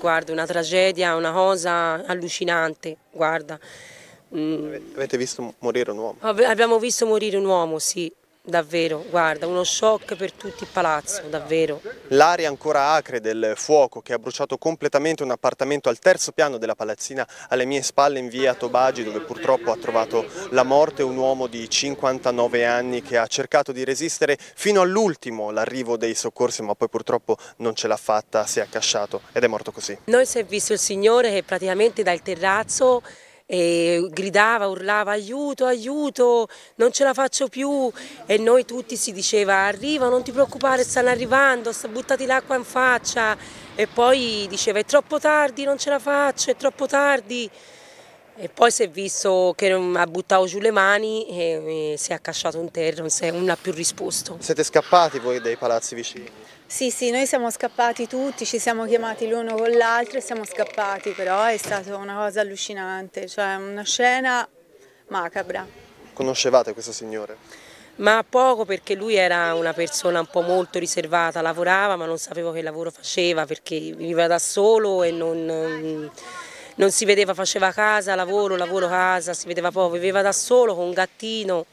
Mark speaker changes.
Speaker 1: Guarda, una tragedia, una cosa allucinante, guarda.
Speaker 2: Mm. Avete visto morire un uomo?
Speaker 1: Abbiamo visto morire un uomo, sì, davvero, guarda, uno shock per tutto il palazzo, davvero
Speaker 2: l'aria ancora acre del fuoco che ha bruciato completamente un appartamento al terzo piano della palazzina alle mie spalle in via Tobagi dove purtroppo ha trovato la morte un uomo di 59 anni che ha cercato di resistere fino all'ultimo l'arrivo dei soccorsi ma poi purtroppo non ce l'ha fatta, si è accasciato ed è morto così.
Speaker 1: Noi si è visto il signore che praticamente dal terrazzo e gridava, urlava aiuto, aiuto, non ce la faccio più e noi tutti si diceva arriva, non ti preoccupare, stanno arrivando, buttati l'acqua in faccia e poi diceva è troppo tardi, non ce la faccio, è troppo tardi. E poi si è visto che ha buttato giù le mani e si è accasciato in terra, non, ha più risposto.
Speaker 2: Siete scappati voi dai palazzi vicini?
Speaker 1: Sì, sì, noi siamo scappati tutti, ci siamo chiamati l'uno con l'altro e siamo scappati, però è stata una cosa allucinante, cioè una scena macabra.
Speaker 2: Conoscevate questo signore?
Speaker 1: Ma poco perché lui era una persona un po' molto riservata, lavorava ma non sapevo che lavoro faceva perché viveva da solo e non mm, non si vedeva, faceva casa, lavoro, lavoro, casa, si vedeva poco, viveva da solo con un gattino